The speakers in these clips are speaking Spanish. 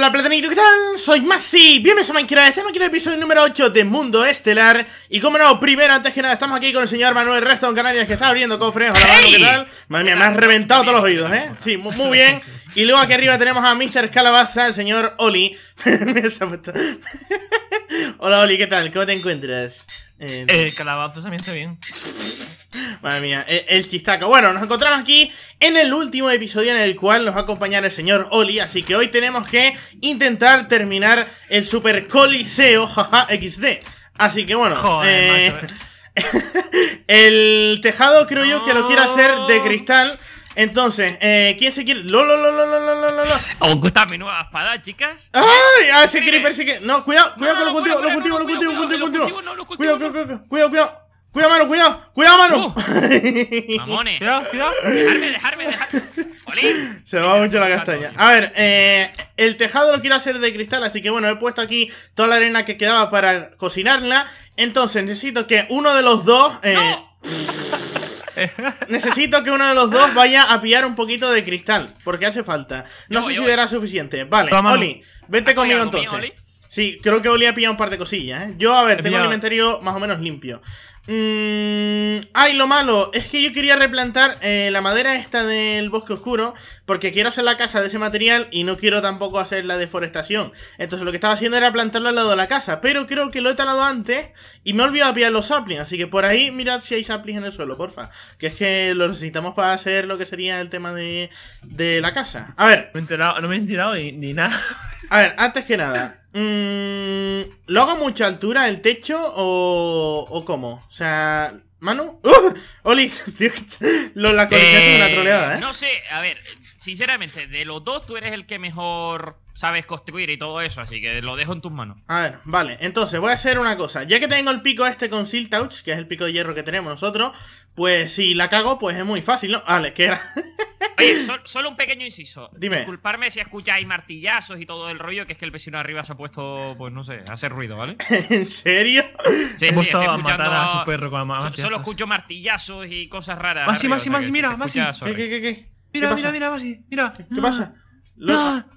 Hola Platanito, ¿qué tal? Soy Masi, bienvenido a Minecraft, Este aquí el episodio número 8 de Mundo Estelar Y como no, primero, antes que nada, estamos aquí con el señor Manuel Resto, Reston Canarias que está abriendo cofres Hola ¿qué tal? Madre mía, me has reventado todos los oídos, ¿eh? Sí, muy bien Y luego aquí arriba tenemos a Mr. Calabaza, el señor Oli Hola Oli, ¿qué tal? ¿Cómo te encuentras? Eh... El eh, calabaza también está bien Madre mía, e-, el, chistaco. Bueno, nos encontramos aquí en el último episodio en el cual nos va a acompañar el señor Oli. Así que hoy tenemos que intentar terminar el Super Coliseo jaja, XD. Así que bueno, eh, el tejado creo yo que lo quiero hacer de cristal. Entonces, eh, ¿quién se quiere? ¡Lo, lo, lo, lo, lo, lo, lo! os gusta mi nueva espada, chicas? ¡Ay! Ah, se quiere, se quiere. No, cuidado, cuidado no, no, con lo cultivo, lo cultivo, lo cultivo, lo cultivo. Cuidado, cuidado, cuidado, cuidado. Cuidado, mano, cuidado, cuidado, mano. Uh. cuidado, cuidado. Dejarme, dejarme, dejarme. Oli. Se me va mucho la castaña. A ver, eh, el tejado lo quiero hacer de cristal, así que bueno, he puesto aquí toda la arena que quedaba para cocinarla. Entonces necesito que uno de los dos. Eh, necesito que uno de los dos vaya a pillar un poquito de cristal, porque hace falta. No sé si será suficiente. Vale, Oli, vete conmigo entonces. Sí, creo que Oli ha pillado un par de cosillas, ¿eh? Yo, a ver, tengo el inventario más o menos limpio. Mmm... ay, lo malo, es que yo quería replantar eh, la madera esta del bosque oscuro porque quiero hacer la casa de ese material y no quiero tampoco hacer la deforestación. Entonces lo que estaba haciendo era plantarlo al lado de la casa, pero creo que lo he talado antes y me he olvidado pillar los saplings, así que por ahí mirad si hay saplings en el suelo, porfa. Que es que lo necesitamos para hacer lo que sería el tema de, de la casa. A ver. no me he enterado ni, nada. A ver, antes que nada. Mmm... ¿Lo hago a mucha altura el techo o, o cómo? O sea, Manu, Oli, tío, la conexión eh, es una troleada, eh, ¿eh? No sé, a ver, sinceramente, de los dos tú eres el que mejor sabes construir y todo eso, así que lo dejo en tus manos. A ah, ver, vale, entonces voy a hacer una cosa. Ya que tengo el pico este con touch que es el pico de hierro que tenemos nosotros, pues si la cago, pues es muy fácil, ¿no? Vale, ah, que era... Oye, solo un pequeño inciso. Dime. Disculparme si escucháis martillazos y todo el rollo, que es que el vecino arriba se ha puesto, pues no sé, a hacer ruido, ¿vale? ¿En serio? Sí, sí, Solo escucho martillazos y cosas raras. Más, y más, y más, mira, más. ¿Qué, y... ¿Qué, qué, qué? Mira, mira, mira, así. mira. ¿Qué pasa? Ah. Ah.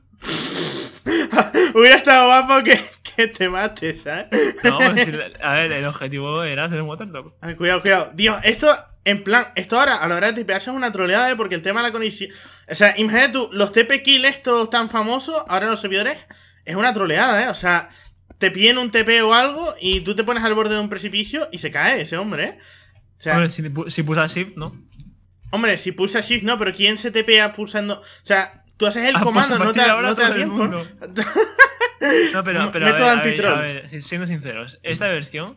Hubiera estado guapo que, que te mates, ¿sabes? no, a ver, el objetivo era hacer un motor, loco. Ah, cuidado, cuidado. Dios, esto, en plan, esto ahora, a la hora de TPH es una troleada, ¿eh? porque el tema de la conexión. O sea, imagínate tú, los TP kills estos tan famosos, ahora en los servidores, es una troleada, ¿eh? O sea, te piden un TP o algo y tú te pones al borde de un precipicio y se cae ese hombre, ¿eh? O sea, si, si así, ¿no? shift, ¿no? Hombre, si pulsa Shift, no, pero ¿quién se te pega pulsando? O sea, tú haces el ah, pues comando, no, te, no te, da tiempo. no, pero, pero Método a, ver, a, ver, siendo sinceros, esta versión.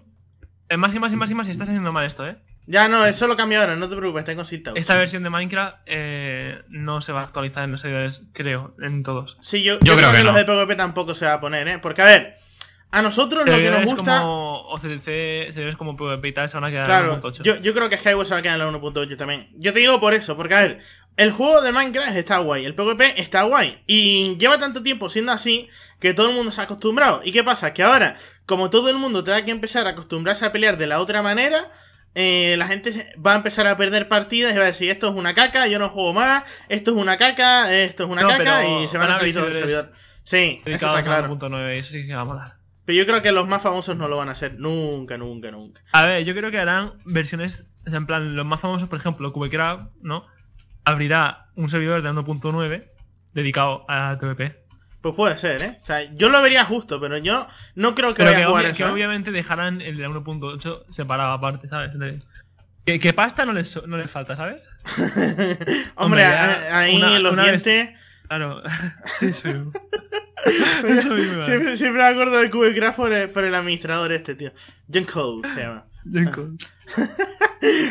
Más y más y más y más, estás haciendo mal esto, ¿eh? Ya no, eso lo cambio ahora, no te preocupes, tengo consulta. Esta versión de Minecraft eh, no se va a actualizar en los servidores, creo, en todos. Sí, yo, yo, creo, que, los de PvP tampoco se va a poner, ¿eh? Porque, a ver, a nosotros lo que nos gusta. Como, o se ve como PvP y tal se van a quedar claro, Yo, creo que Skyward se va a quedar en 1.8 también. Yo te digo por eso, porque a ver, el juego de Minecraft está guay, el PvP está guay. Y lleva tanto tiempo siendo así que todo el mundo se ha acostumbrado. ¿Y qué pasa? Que ahora, como todo el mundo Te da que empezar a acostumbrarse a pelear de la otra manera. Eh, la gente va a empezar a perder partidas y va a decir esto es una caca, yo no juego más, esto es una caca, esto es una caca y se van a salir todos el servidor. Sí, eso está claro. eso sí que va a molar. Pero yo creo que los más famosos no lo van a hacer nunca, nunca, nunca. A ver, yo creo que harán versiones, en plan, los más famosos, por ejemplo, Cubecraft, ¿no? Abrirá un servidor de 1.9 dedicado a TPP Pues puede ser, ¿eh? O sea, yo lo vería justo, pero yo no creo que lo vaya que a ¿eh? obviamente dejarán el de 1.8 separado aparte, ¿sabes? Que, pasta no les, no les falta, ¿sabes? Hombre, ahí los dientes... Claro, sí, sí siempre, me acuerdo de Cube por el, administrador este, tío. Junko se llama.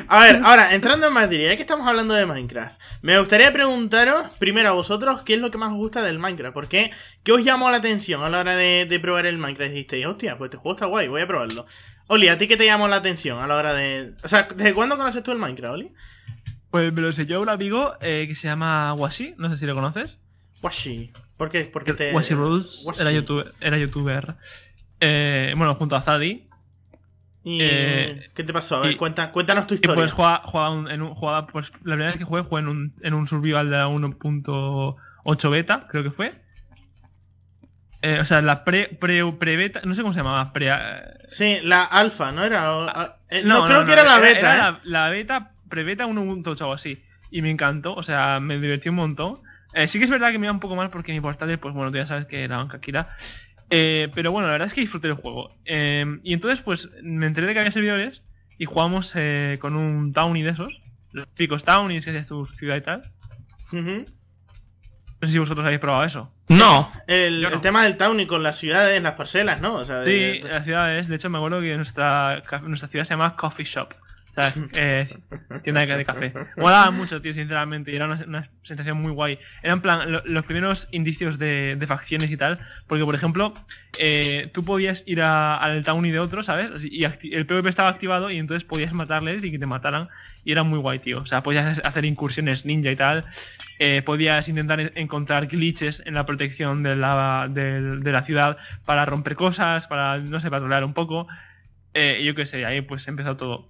a ver, ahora, entrando en materia, ya que estamos hablando de Minecraft, me gustaría preguntaros primero a vosotros qué es lo que más os gusta del Minecraft. por ¿qué os llamó la atención a la hora de, probar el Minecraft? Dijisteis, hostia, pues este juego está guay, voy a probarlo. Oli, ¿a ti qué te llamó la atención a la hora de. O sea, ¿desde cuándo conoces tú el Minecraft, Oli? Pues me lo enseñó un amigo eh, que se llama Washi, no sé si lo conoces. Washi. ¿Por qué? Porque te. Rules Era, youtuber, Eh, bueno, junto a Zadi. ¿Y eh, ¿Qué te pasó? A ver, cuéntanos tu pues historia. pues jugaba, pues la primera vez que jugué fue en un, en un survival de 1.8 beta, creo que fue. Eh, o sea, la pre, pre, beta, no sé cómo se llamaba. sí, la alfa, ¿no era? Ah, eh, no, creo que era la beta. la, la, beta, pre beta 1.8 o así. Y me encantó, o sea, me divertí un montón. Eh, sí que es verdad que me iba un poco mal porque mi portátil, pues bueno, tú ya sabes que era banca aquí eh, pero bueno, la verdad es que disfruté el juego. Em, y entonces, pues me enteré de que había servidores y jugamos eh, con un y de esos. Los picos Townies, que es tu ciudad y tal. No sé si vosotros habéis probado eso. No. El, tema del y con las ciudades, las parcelas, ¿no? de, sí, las ciudades. De hecho, me acuerdo que nuestra, nuestra ciudad se llama Coffee Shop. ¿sabes? Eh, tienda de, café. Molaba mucho, tío, sinceramente, y era una, sensación muy guay. Eran, plan, los primeros indicios de, facciones y tal, porque, por ejemplo, eh, tú podías ir al town y de otro, ¿sabes? Y el PvP estaba activado y entonces podías matarles y que te mataran, y era muy guay, tío. O sea, podías hacer incursiones ninja y tal, eh, podías intentar encontrar glitches en la protección de la, la ciudad para romper cosas, para, no sé, patrolear un poco. yo qué sé, ahí pues empezó todo.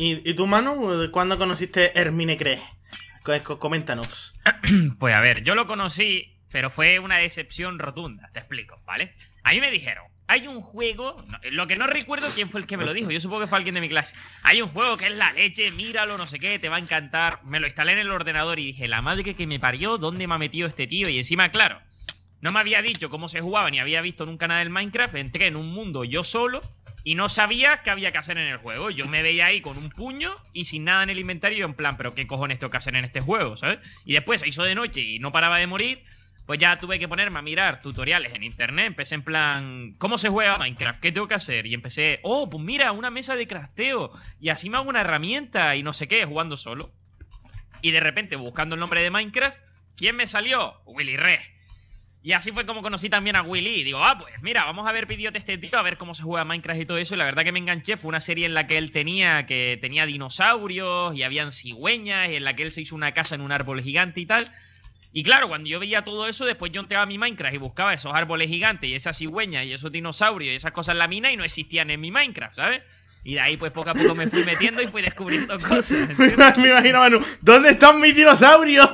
¿Y, y tú, Manu, cuándo conociste Hermine Cree? Coméntanos. Pues a ver, yo lo conocí, pero fue una decepción rotunda, te explico, ¿vale? A mí me dijeron, hay un juego, lo que no recuerdo quién fue el que me lo dijo, yo supongo que fue alguien de mi clase. Hay un juego que es la leche, míralo, no sé qué, te va a encantar. Me lo instalé en el ordenador y dije, la madre que me parió, ¿dónde me ha metido este tío? Y encima, claro, no me había dicho cómo se jugaba, ni había visto nunca nada del Minecraft. Entré en un mundo yo solo, y no sabía qué había que hacer en el juego. Yo me veía ahí con un puño y sin nada en el inventario, en plan, pero qué cojones tengo que hacer en este juego, ¿sabes? Y después se hizo de noche y no paraba de morir. Pues ya tuve que ponerme a mirar tutoriales en internet. Empecé en plan, ¿cómo se juega Minecraft? ¿Qué tengo que hacer? Y empecé, oh, pues mira, una mesa de crafteo. Y así me hago una herramienta y no sé qué, jugando solo. Y de repente, buscando el nombre de Minecraft, ¿quién me salió? Willy Red. Y así fue como conocí también a Willy. Y digo, ah, pues mira, vamos a ver vídeos de este tío, a ver cómo se juega Minecraft y todo eso. Y la verdad que me enganché. Fue una serie en la que él tenía, que tenía dinosaurios y habían cigüeñas, y en la que él se hizo una casa en un árbol gigante y tal. Y claro, cuando yo veía todo eso, después yo entraba a mi Minecraft y buscaba esos árboles gigantes y esas cigüeñas y esos dinosaurios y esas cosas en la mina y no existían en mi Minecraft, ¿sabes? Y de ahí, pues poco a poco me fui metiendo y fui descubriendo cosas. me imagino, Manu, ¿dónde están mis dinosaurios?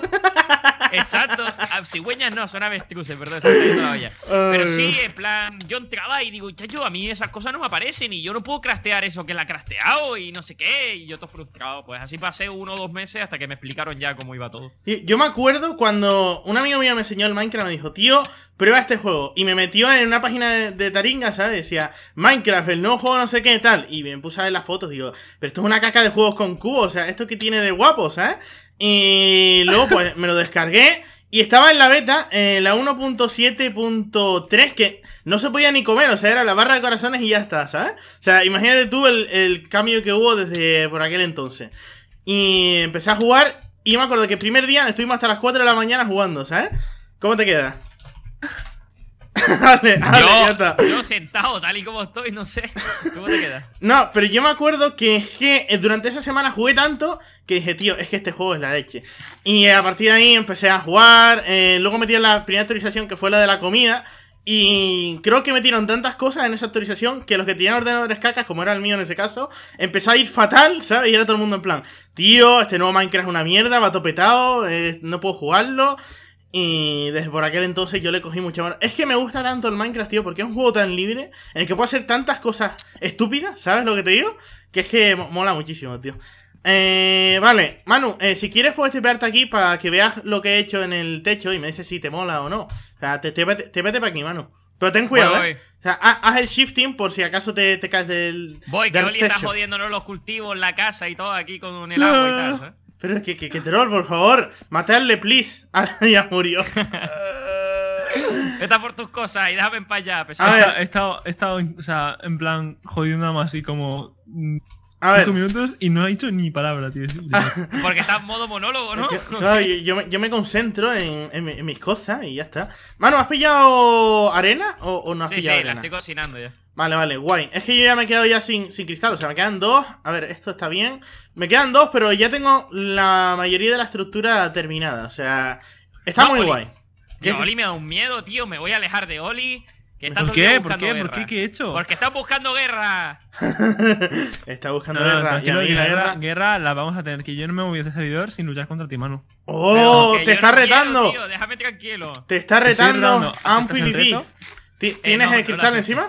Exacto. Ah, cigüeñas no, son avestruces, perdón. Pero sí, en plan, yo entraba y digo, chacho, a mí esas cosas no me aparecen y yo no puedo crastear eso que la ha y no sé qué. Y yo todo frustrado. Pues así pasé uno o dos meses hasta que me explicaron ya cómo iba todo. Yo me acuerdo cuando un amigo mío me enseñó el Minecraft, me dijo, tío, prueba este juego. Y me metió en una página de, de Taringa, ¿sabes? Decía, Minecraft, el nuevo juego, no sé qué, tal. Y me puse a ver las fotos, digo, pero esto es una caca de juegos con cubo, o sea, esto que tiene de guapo, ¿sabes? Y luego pues me lo descargué y estaba en la beta, eh, la 1.7.3, que no se podía ni comer, o sea, era la barra de corazones y ya está, ¿sabes? O sea, imagínate tú el, el cambio que hubo desde por aquel entonces. Y empecé a jugar y me acuerdo que el primer día estuvimos hasta las 4 de la mañana jugando, ¿sabes? ¿Cómo te queda? yo, sentado, tal y como estoy, no sé. ¿Cómo te No, pero yo me acuerdo que, que eh, durante esa semana jugué tanto que dije, tío, es que este juego es la leche. Y eh, a partir de ahí empecé a jugar. Eh, luego metí la primera actualización que fue la de la comida. Y creo que metieron tantas cosas en esa actualización que los que tenían ordenadores cacas, como era el mío en ese caso, empezó a ir fatal, ¿sabes? Y era todo el mundo en plan, tío, este nuevo Minecraft es una mierda, va topetado, no puedo jugarlo. Y desde por aquel entonces yo le cogí mucha mano. Es que me gusta tanto el Minecraft, tío, porque es un juego tan libre en el que puedo hacer tantas cosas estúpidas, ¿sabes lo que te digo? Que es que mola muchísimo, tío. Eh, vale, Manu, eh, si quieres puedes verte aquí para que veas lo que he hecho en el techo y me dices si te mola o no. O sea, te, te, para aquí, Manu. Pero ten cuidado, ¿eh? O sea, haz, el shifting por si acaso te, caes del. Voy, que Oli está jodiéndonos los cultivos, la casa y todo aquí con el agua y tal, ¿eh? Pero es que, que, terror, por favor, matarle, please. Ahora ya murió. Vete por tus cosas y déjame en paz ya. He estado, he estado, o sea, en plan, jodiendo más así como. A ver. minutos y no ha dicho ni palabra, tío. Porque está en modo monólogo, ¿no? Yo, yo, me, concentro en, en, mis cosas y ya está. Mano, ¿has pillado arena o, no has pillado arena? Sí, la estoy cocinando ya. Vale, vale, guay. Es que yo ya me he quedado ya sin, sin cristal, o sea, me quedan dos. A ver, esto está bien. Me quedan dos, pero ya tengo la mayoría de la estructura terminada, o sea... Está muy guay. Oli me da un miedo, tío. Me voy a alejar de Oli. ¿Por, qué? ¿Por qué? ¿Por qué? ¿Qué he hecho? Porque está buscando guerra. está buscando guerra. la guerra, la vamos a tener. Que yo no me moví de servidor sin luchar contra ti, mano. ¡Oh! ¡Te está retando! déjame tranquilo. Te está retando a un eh, ¿Tienes el cristal encima?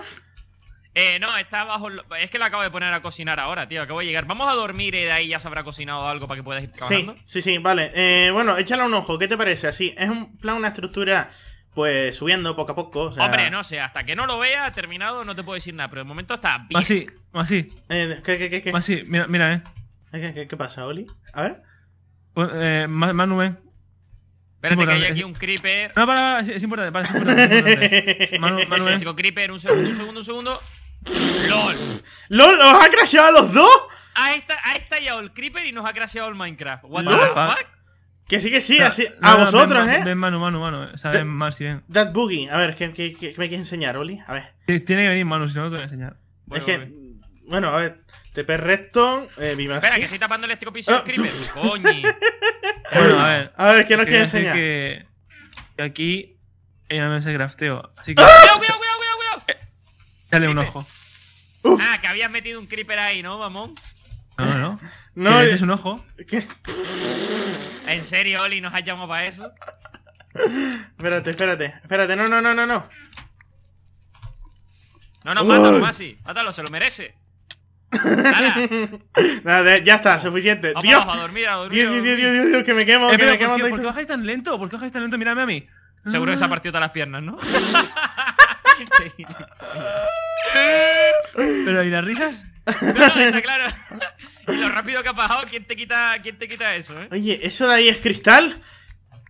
Eh, no, está bajo... Es que la acabo de poner a cocinar ahora, tío. Acabo de llegar. Vamos a dormir y eh, de ahí ya se habrá cocinado algo para que puedas ir trabajando. Sí, sí, sí, vale. Eh, bueno, échale un ojo. ¿Qué te parece? Así, es un plan, una estructura pues subiendo poco a poco. Hombre, no sé, hasta que no lo vea terminado no te puedo decir nada, pero de momento está bien. así. Así, Eh, ¿Qué, qué, qué? mira, mira, eh. ¿Qué, pasa, Oli? A ver. Pues, eh, Manu, ven. Espérate que hay aquí un creeper. No, para, es, importante, para, es Manu, creeper, un segundo, un segundo, un segundo. LOL. ¿LOL? ¿Os ha crasheado a los dos? Ha, estallado el Creeper y nos ha crasheado el Minecraft. What the fuck? Ah. Que sí, que sí, ah, así, a vosotros, ¿eh? Ven mano, mano, mano, o más si bien. That Boogie, a ver, ¿qué, me quieres enseñar, Oli? A ver. Tiene que venir Manu, si no, no te voy a enseñar. Bueno, es que, bueno, a ver, TP Redstone, eh, vimas. Espera, que estoy tapando el estropicio ah, Creeper, coño. bueno, a ver. A ver, ¿qué nos quieres enseñar? Que, aquí hay una mesa de crafteo, así que... ¡Cuidado, cuidado, cuidado, eh, dale un ojo. Ah, que habías metido un creeper ahí, ¿no, mamón? No, no. no le... es un ojo. ¿En serio, Oli, nos has llamado para eso? espérate, espérate. Espérate, no, no, no, no, no. No, no, mátalo, Masi. Mátalo, se lo merece. Nada, ya está, suficiente. Dios. a dormir, a dormir. Dios, Dios, Dios, Dios, que me quemo, eh, que me quemo. ¿Por qué bajáis tan lento? ¿Por qué bajáis tan lento? Mírame a mí. Seguro que se ha partido todas las piernas, ¿no? Pero hay las risas? No, claro. y lo rápido que ha pasado, ¿quién te quita, quién te quita eso? Eh? Oye, ¿eso de ahí es cristal?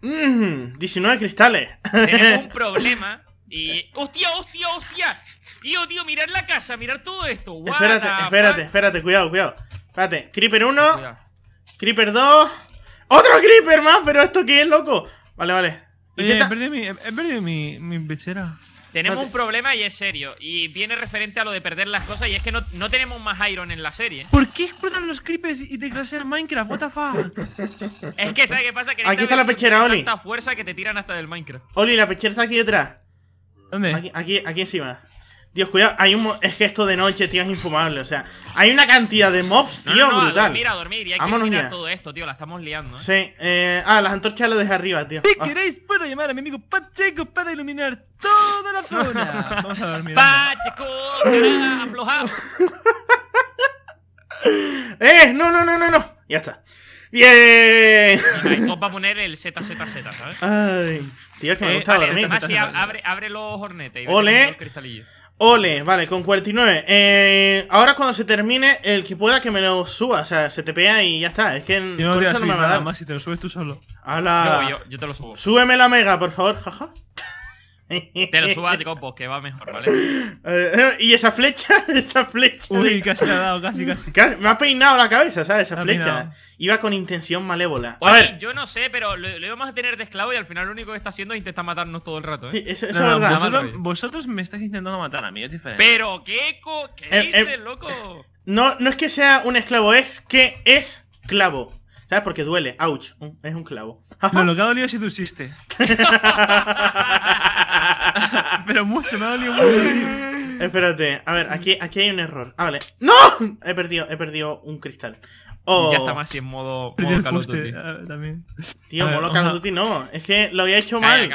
Mmm, 19 cristales. Tenemos un problema. Y. ¡Hostia, hostia, hostia! Tío, tío, mirad la casa, mirad todo esto. espérate, espérate, espérate, cuidado, cuidado. Espérate, Creeper 1, Creeper 2. ¡Otro Creeper más! ¿Pero esto qué es, loco? Vale, vale. Eh, he perdido mi, he mi, mi pechera. Tenemos un problema y es serio. Y viene referente a lo de perder las cosas. Y es que no, tenemos más Iron en la serie. ¿Por qué explotan los creepers y te en Minecraft? ¿What the fuck? es que, ¿sabes qué pasa? aquí está la pechera, Oli. fuerza que te tiran hasta del Minecraft. Oli, la pechera está aquí detrás. ¿Dónde? Aquí, aquí, aquí encima. Dios, cuidado, hay un es que esto de noche, tío, es infumable. O sea, hay una cantidad de mobs, tío, brutal no, no, brutal. A dormir, a dormir, y hay todo esto, tío, la estamos liando. ¿eh? Sí, eh, ah, las antorchas las dejé arriba, tío. Si ah. queréis, puedo llamar a mi amigo Pacheco para iluminar toda la zona. Vamos a dormir. Pacheco, aflojado. eh, no, no, no, no, no. Ya está. Bien. Os va a poner el ZZZ, ¿sabes? Ay, tío, es que me eh, gusta dormir. Además, sí, abre, los hornetes y Ole. los cristalillos. Ole, vale, con 49. Eh, ahora cuando se termine, el que pueda que me lo suba. O sea, se te pega y ya está. Es que no, con eso no me va a dar. más si te lo subes tú solo. A la... yo, yo, te lo subo. Súbeme la mega, por favor, jaja. Te lo subo a pues, que va mejor, ¿vale? Eh, y esa flecha, esa flecha. Uy, casi la ha dado, casi, casi. Me ha peinado la cabeza, ¿sabes? Esa flecha. Iba con intención malévola. Oye, a ver. yo no sé, pero lo, íbamos a tener de esclavo y al final lo único que está haciendo es intentar matarnos todo el rato, ¿eh? eso, es verdad. Vosotros, me estáis intentando matar a mí, es diferente. Pero, ¿qué, co qué eh, eh, dices, loco? No, no es que sea un esclavo, es que es clavo. ¿Sabes? Porque duele. Ouch. Es un clavo. lo que ha dolido es si tú hiciste. Pero mucho, me ha dolido mucho. Espérate, a ver, aquí, aquí hay un error. Ah, vale. ¡No! He perdido, he perdido un cristal. Oh. Ya está más en modo, modo ah, Tío, modo Call no. Es que lo había hecho mal.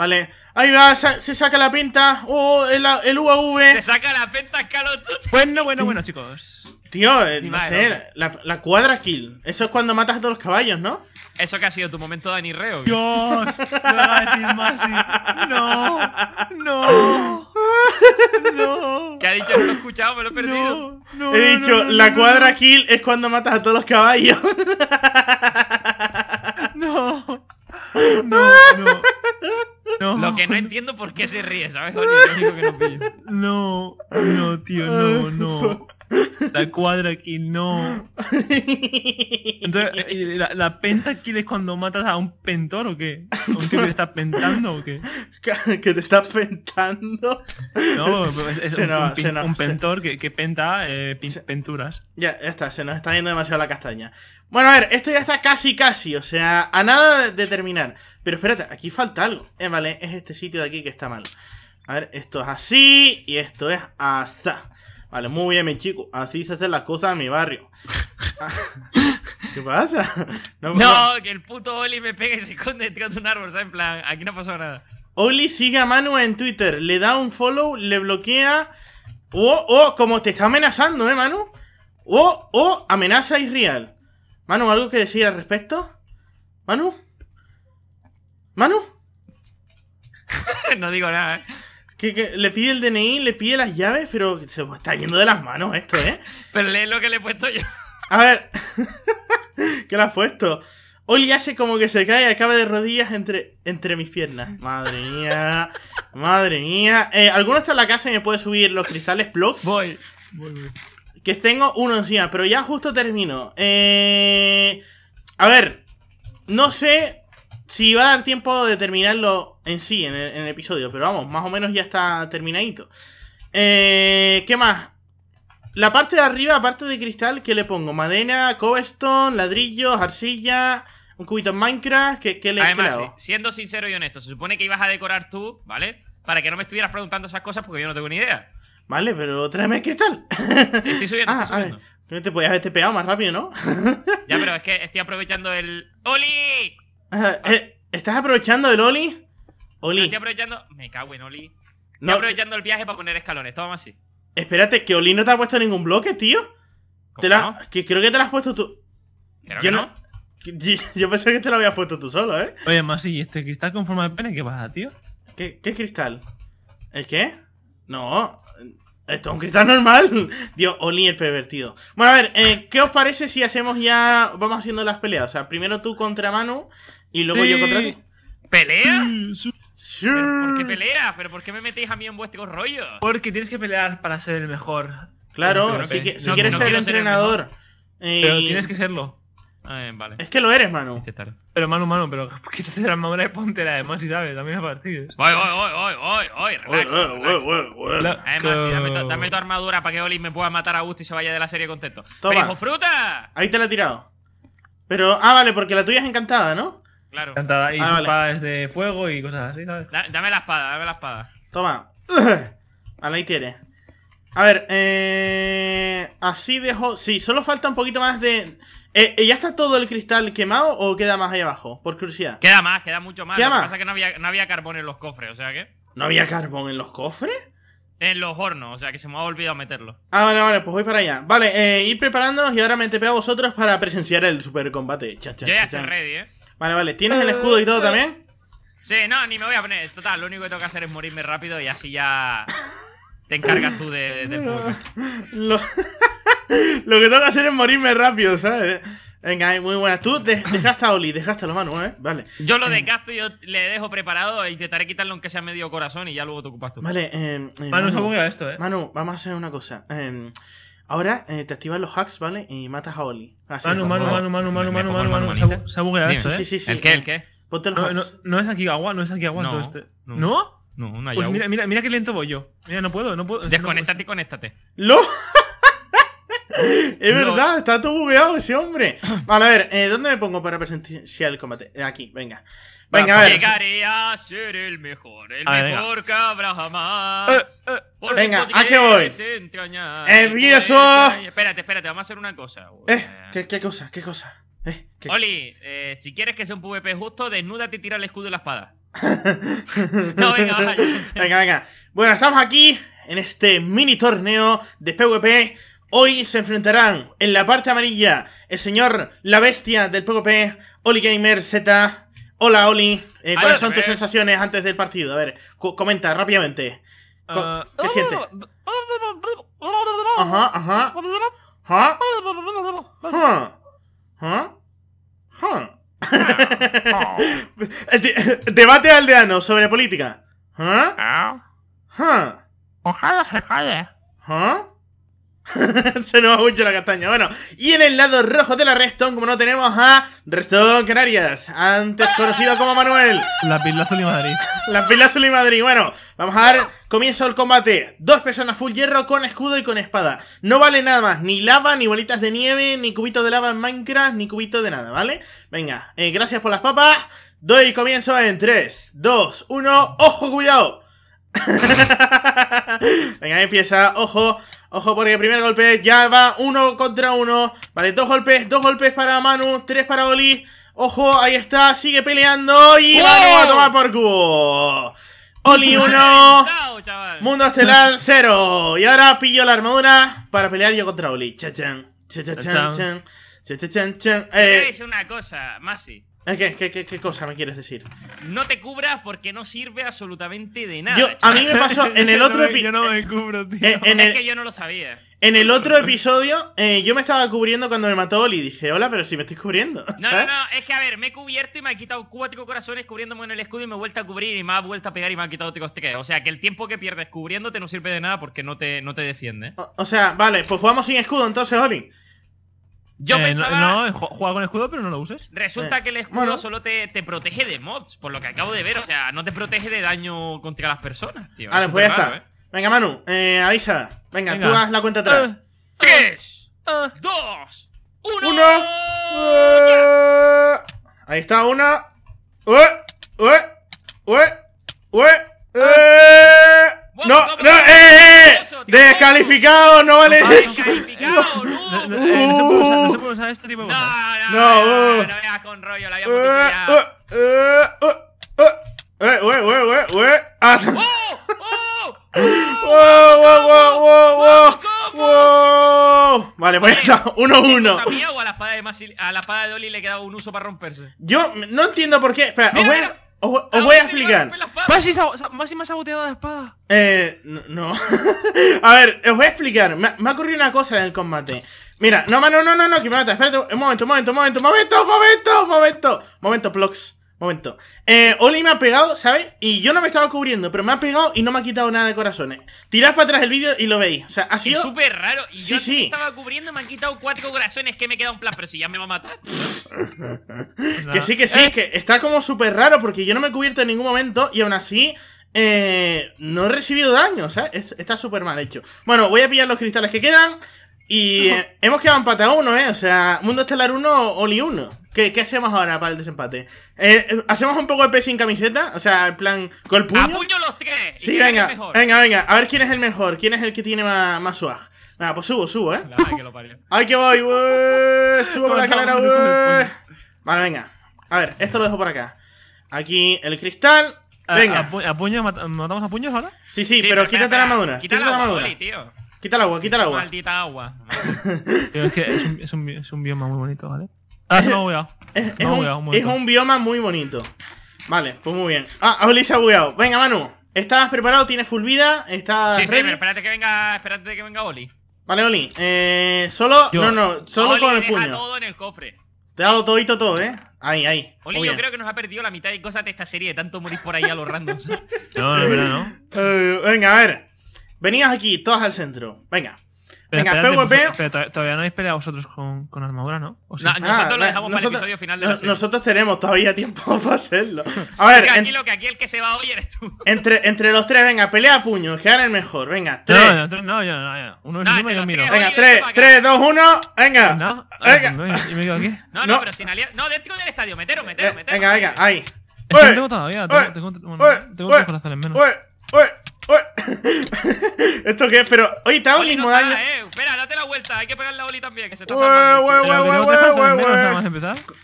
Vale, ahí va, se saca la pinta Oh, el, el UAV. Se saca la pinta Call Bueno, bueno, bueno, chicos. Tío, eh, no sé, la, la, cuadra kill. Eso es cuando matas a todos los caballos, ¿no? Eso que ha sido tu momento Dani Reo. Dios, no lo más. No, no, no. ¿Qué ha dicho? No lo he escuchado, me lo he perdido. he dicho, la cuadra kill es cuando matas a todos los caballos. No, no, no. No. Lo que no entiendo por qué se ríe, ¿sabes? que no No, no, tío, no, no. La cuadra aquí no. Entonces, eh, eh, ¿la, penta aquí es cuando matas a un pentor o qué? un tipo que está pentando o qué? ¿Que te está pentando? No, es, un, pentor que, que, penta eh, Ya, ya está, se nos está yendo demasiado la castaña. Bueno, a ver, esto ya está casi, casi, o sea, a nada de terminar. Pero espérate, aquí falta algo. Eh, vale, es este sitio de aquí que está mal. A ver, esto es así y esto es hasta Vale, muy bien, mi chico. Así se hacen las cosas en mi barrio. ¿Qué pasa? No, que el puto Oli me pega y se esconde detrás de un árbol, ¿sabes? En plan, aquí no pasó nada. Oli sigue a Manu en Twitter, le da un follow, le bloquea. Oh, oh, como te está amenazando, ¿eh, Manu? Oh, oh, amenaza irreal. Manu, ¿algo que decir al respecto? ¿Manu? ¿Manu? no digo nada, ¿eh? que, le pide el DNI, le pide las llaves, pero se está yendo de las manos esto, ¿eh? pero lee lo que le he puesto yo. A ver, ¿qué le has puesto? ya hace como que se cae y acaba de rodillas entre, entre mis piernas. Madre mía, madre mía. Eh, ¿Alguno está en la casa y me puede subir los cristales blocks? Voy, voy, voy. Que tengo uno encima, pero ya justo termino. Eh, a ver, no sé si va a dar tiempo de terminarlo en sí, en el, episodio, pero vamos, más o menos ya está terminadito. Eh, ¿Qué más? La parte de arriba, aparte de cristal, ¿qué le pongo? ¿Madena? cobblestone, ladrillos, arcilla, un cubito en Minecraft, ¿qué, le Además, siendo sincero y honesto, se supone que ibas a decorar tú, ¿vale? Para que no me estuvieras preguntando esas cosas porque yo no tengo ni idea. Vale, pero tráeme el cristal. Estoy subiendo, estoy ah, subiendo. A ver, te podías haber pegado más rápido, ¿no? ya, pero es que estoy aprovechando el... ¡Oli! Eh, ¿Estás aprovechando el Oli? Oli. aprovechando. Me cago en Oli. Estoy aprovechando el viaje para poner escalones. Toma así. Espérate, que Oli no te ha puesto ningún bloque, tío. creo que te lo has puesto tú. Yo no. Yo pensé que te lo había puesto tú solo, ¿eh? Oye, Masi, este cristal con forma de pene qué pasa, tío? ¿Qué, ¿Qué cristal? ¿El qué? No, esto es un cristal normal. Dios, Oli el pervertido. Bueno, a ver, eh, ¿qué os parece si hacemos ya. Vamos haciendo las peleas? O sea, primero tú contra Manu y luego yo contra ti. ¿Pelea? Sí. ¿Por qué pelea? ¿Pero por qué me metéis a mí en vuestro rollo? Porque tienes que pelear para ser el mejor. Claro, si, que, si quieres ser el entrenador. Pero eh, tienes que serlo. Ah, eh, vale. Es que lo eres, mano. Pero mano, mano, pero quítate la armadura y ponte la de ¿sabes? También a partir. Voy, voy, voy, voy, voy, relax. Además, eh, dame, dame tu armadura para que Oli me pueda matar a gusto y se vaya de la serie contento. Toma. ¡Pero hijo fruta! Ahí te la he tirado. Pero, ah, vale, porque la tuya es encantada, ¿no? Claro. Y ah, espadas de fuego y cosas así, ¿sabes? dame la espada, dame la espada. Toma. ¿A ahí tienes. A ver, eh, así dejo... Sí, solo falta un poquito más de... Eh, eh, ¿Ya está todo el cristal quemado o queda más ahí abajo? Por curiosidad. Queda más, queda mucho más. ¿Qué Lo que pasa es que no había, carbón en los cofres, o sea que... ¿No había carbón en los cofres? En los hornos, o sea que se me ha olvidado meterlo. Ah, vale, vale, pues voy para allá. Vale, eh, ir preparándonos y ahora me pego a vosotros para presenciar el supercombate. combate Yo ya ready, eh. Vale, vale. ¿Tienes el escudo y todo también? Sí, no, ni me voy a poner. Total, lo único que tengo que hacer es morirme rápido y así ya te encargas tú de, lo... que tengo que hacer es morirme rápido, ¿sabes? Venga, muy buenas. Tú dejaste a Oli, dejaste a los ¿eh? Vale. Yo lo eh. desgasto, yo le dejo preparado e intentaré quitarlo aunque sea medio corazón y ya luego te ocupas tú. Vale, eh, Manu, esto, ¿eh? Manu, vamos a hacer una cosa. Eh, Ahora eh, te activas los hacks, ¿vale? Y matas a Oli. Mano, mano, mano, mano, mano, mano, mano. Se ha bugueado ¿eh? Sí, sí, sí. ¿El qué? Ah, hacks. No, es aquí agua, no es aquí agua. todo este. no. ¿No? No, una Pues mira, mira, qué lento voy yo. Mira, no puedo, no puedo. Desconéctate y conéctate. ¡Lo! Es verdad, está todo bugueado ese hombre. Vale, a ver, eh, ¿dónde me pongo para presentar el combate? Eh, aquí, venga. Venga, a ver. Llegaré a ser el mejor, el mejor venga. jamás. Eh, eh, venga, ¿a qué voy? ¡Envieso! Espérate, espérate, vamos a hacer una cosa. ¿qué, cosa? ¿Qué cosa? ¿qué? Oli, si quieres que sea un PvP justo, desnúdate y tira el escudo y la espada. no, venga, vaya. venga, venga. Bueno, estamos aquí en este mini torneo de PvP. Hoy se enfrentarán en la parte amarilla el señor La Bestia del PvP, Oli Gamer Z. Hola Oli, eh, ¿cuáles son tus sensaciones antes del partido? A ver, comenta rápidamente. ¿Qué Debate aldeano sobre política. Ah. Ojalá se Se nos va mucho la castaña. Bueno, y en el lado rojo de la Redstone, como no tenemos a Redstone Canarias, antes conocido como Manuel. La Pila Madrid. La Pila Madrid. Bueno, vamos a dar comienzo al combate. Dos personas full hierro con escudo y con espada. No vale nada más, ni lava, ni bolitas de nieve, ni cubito de lava en Minecraft, ni cubito de nada, ¿vale? Venga, eh, gracias por las papas. Doy comienzo en 3, 2, 1. ¡Ojo, cuidado! Venga, empieza. Ojo, ojo, porque el primer golpe ya va uno contra uno. Vale, dos golpes, dos golpes para Manu, tres para Oli. Ojo, ahí está, sigue peleando y Manu va a tomar por cubo. Oli uno Mundo Estelar cero Y ahora pillo la armadura para pelear yo contra Oli. Cha-chan, eh, una cosa, Masi. Ah, ¿Qué, cosa me quieres decir? No te cubras porque no sirve absolutamente de nada. a mí me pasó en el otro episodio. yo no me cubro, tío. Eh, en es que yo no lo sabía. En el otro episodio, eh, yo me estaba cubriendo cuando me mató Oli. Dije, hola, pero si me estoy cubriendo. No, no, no. Es que a ver, me he cubierto y me ha quitado cuatro corazones cubriéndome en el escudo y me he vuelto a cubrir y me ha vuelto a pegar y me ha quitado otros tres. Este o sea que el tiempo que pierdes cubriéndote no sirve de nada porque no te, no te defiende. O, o sea, vale, pues jugamos sin escudo entonces, Oli. Yo eh, pensaba. No, juega con escudo, pero no lo uses. Resulta eh, que el escudo solo te, protege de mods, por lo que acabo de ver. O sea, no te protege de daño contra las personas, tío. Vale, pues ya está. ¿eh? Venga, Manu, avisa. Venga, tú haz la cuenta atrás. Tres, dos, uno. uno. ahí está, una. No, no, eh, eh, descalificado, no vale. Descalificado, no. No se puede usar este tipo de cosas. No, no, no, no, uh. con rollo, uh, uh, eh, la ah. oh, oh. ¡Wow! Vale, pues ya está, 1-1. Uno, uno. A, mí, o a, la espada de Masil, a la espada de Dolly le quedaba un uso para romperse. Yo no entiendo por qué. Espera, os, voy a ah, explicar. y más saboteado la espada. Eh, no. a ver, os voy a explicar. Me, me, ha ocurrido una cosa en el combate. Mira, no, no, no, no, no, que me mata. Espérate, un momento, un momento, un momento, un momento, un momento, un momento. Momento, Plox. Momento. Eh, Oli me ha pegado, ¿sabes? Y yo no me estaba cubriendo, pero me ha pegado y no me ha quitado nada de corazones. Tirad para atrás el vídeo y lo veis. O sea, ha sido. Es súper raro. Y yo no me estaba cubriendo, me han quitado cuatro corazones que me queda un plan, pero si ya me va a matar. que sí, que sí, eh. que está como súper raro porque yo no me he cubierto en ningún momento y aún así. Eh, no he recibido daño, ¿sabes? está súper mal hecho. Bueno, voy a pillar los cristales que quedan. Y eh, hemos quedado en pata uno, ¿eh? O sea, Mundo Estelar 1, Oli 1. ¿Qué, ¿Qué, hacemos ahora para el desempate? Eh, eh, ¿Hacemos un poco de P sin camiseta? O sea, en plan, con puño. ¡A puño los tres! Sí, venga, venga, venga. A ver quién es el mejor, quién es el que tiene más, swag. Venga, pues subo, subo, ¿eh? Ay, que lo Ay, que voy, Subo por la escalera, Vale, venga. A ver, esto lo dejo por acá. Aquí el cristal. Ah, venga. ¿A, puño, ¿Matamos a puños ahora? Sí, sí, pero, quítate la armadura. Quítate la armadura. Quita el agua, quita el agua. Maldita agua. es que es un, es, un, es un bioma muy bonito, ¿vale? Ah, es, no bugueado. Es, un, es, un, bioma muy bonito. Vale, pues muy bien. Ah, Oli se ha bugueado. Venga, Manu. ¿Estás preparado? ¿Tienes full vida? ¿Estás sí, ready? Sí, pero espérate que venga, espérate que venga Oli. Vale, Oli. Eh, solo... No, no, solo con el puño. todo en el cofre. Te da todito todo, ¿eh? Ahí, ahí. Oli, yo creo que nos ha perdido la mitad de cosas de esta serie de tanto morir por ahí a los randoms. no, no, no, no. Eh, venga, a ver. Venías aquí, todas al centro. Venga. Venga, espérate, PvP. pero todavía no habéis peleado vosotros con, con armadura, ¿no? Sí? no ah, nosotros lo dejamos para el episodio final de la serie. Nosotros tenemos todavía tiempo para hacerlo. A ver. aquí, lo que, aquí el que se va hoy eres tú. Entre, entre los tres, venga, pelea a puño, quedar el mejor. Venga, tres. No, no, no, yo no, yo. Uno no, el uno y yo miro. Venga, tres, tres, dos, uno, venga. No, venga. ¿Y me quedo aquí? No, no, pero sin aliar. No, dentro del estadio, metero, metero, eh, metero. Venga, venga, ahí. Es que no tengo todavía, tengo, tengo, bueno, tengo tres corazones menos. Uy, uy. ¿Esto qué es? Pero, oye, está mismo daño. Eh. Espera, date la vuelta, hay que pegar la Oli también, que se está salvando.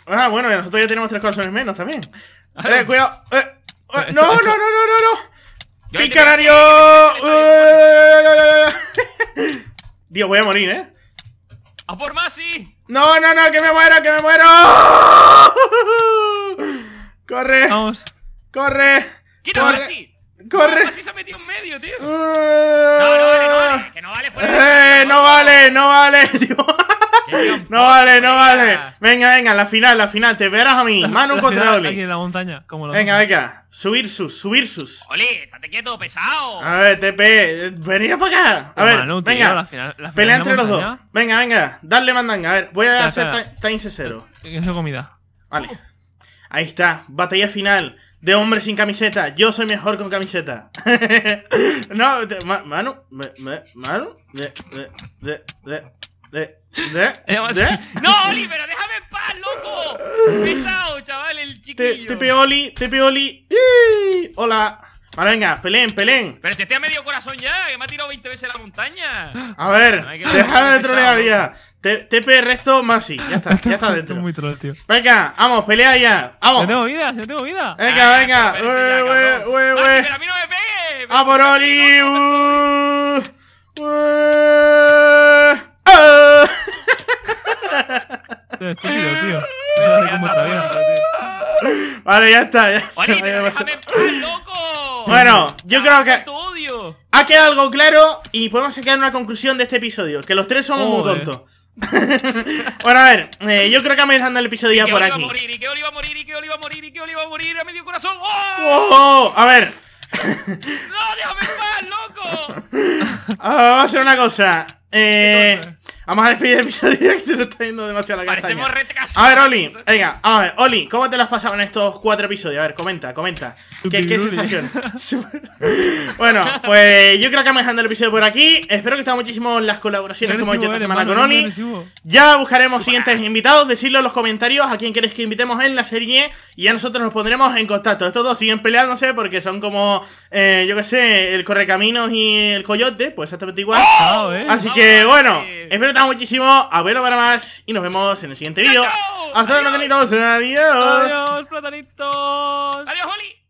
Ah, bueno, nosotros ya tenemos tres corazones menos también. Ah. Eh, cuidado. Eh, eh no, no, no, no, no, no. ¡Picanario! Dios, voy a morir, ¿eh? ¡A por más, no, no! ¡Que me muero, que me muero! ¡Corre! ¡Vamos! ¡Corre! ¡Quítame Masi! ¡Corre! Así se ha metido en medio, tío. ¡Eh! No, no vale, no vale. Que no vale ¡Eh! No vale, no vale, tío. No vale, no vale. Venga, venga, la final, la final. Te verás a mí. Manu contra Oli. en la montaña. venga, venga. Subir sus, subir sus. Oli, estate quieto, pesado. A ver, TP. Venid para acá. A ver, venga. Pelea entre los dos. Venga, venga. Darle mandanga. A ver, voy a hacer time cero. Eso comida. Vale. Ahí está. Batalla final de hombre sin camiseta. Yo soy mejor con camiseta. no, de, ma, mano, me, me, mano, de, de, de, de, eh, de, No, Oli, déjame en paz, loco. Pesado, chaval, el chiquillo. Tepeoli, Tepeoli. Hola. Vale, venga, pelén, pelén Pero si estoy a medio corazón ya, que me ha tirado 20 veces la montaña. A ver, no déjame de trolear ya. TP resto Maxi, ya está, ya está dentro. muy tío. Venga, vamos, pelea ya. Vamos. No tengo vida, no tengo vida. Venga, ah, venga. ¡Vamos, uy, ah, a no me pegue. ¡A por Oli! Vale, ya está. Ya está. Oli, déjame en paz, loco. Bueno, yo creo que. Ha quedado algo claro y podemos sacar una conclusión de este episodio: que los tres somos muy tontos. bueno, a ver, eh, yo creo que vamos dejando el episodio ya por aquí. Iba a morir, y que iba a morir, y que iba a morir, y que va a morir, a medio corazón. ¡Oh! a ver. ¡No, déjame más, loco! Ah, vamos a hacer una cosa. Eh, Vamos a despedir el episodio que se nos está yendo demasiado la castaña. A ver, Oli, venga, a ver, Oli, ¿cómo te lo has pasado en estos cuatro episodios? A ver, comenta, comenta. ¿Qué, sensación? bueno, pues yo creo que vamos dejando el episodio por aquí. Espero que te muchísimo las colaboraciones como he hecho esta semana con Oli. Ya buscaremos siguientes invitados. Decidlo en los comentarios a quién queréis que invitemos en la serie y ya nosotros nos pondremos en contacto. Estos dos siguen peleándose porque son como, eh, yo qué sé, el Correcaminos y el Coyote, pues exactamente igual. ¡Oh! Así que bueno, espero muchísimo. A verlo para más. Y nos vemos en el siguiente vídeo. Hasta luego, platanitos. Adiós. Adiós, platanitos. Adiós, Oli.